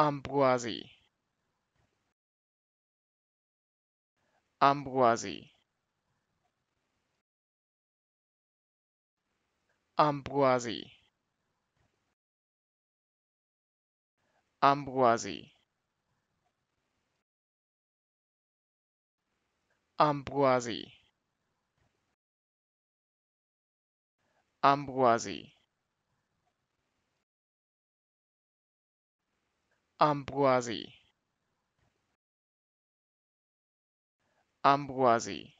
Ambroisie Ambroisie Ambroisie Ambroisie Ambroisie Ambroisie Ambroisie Ambroisie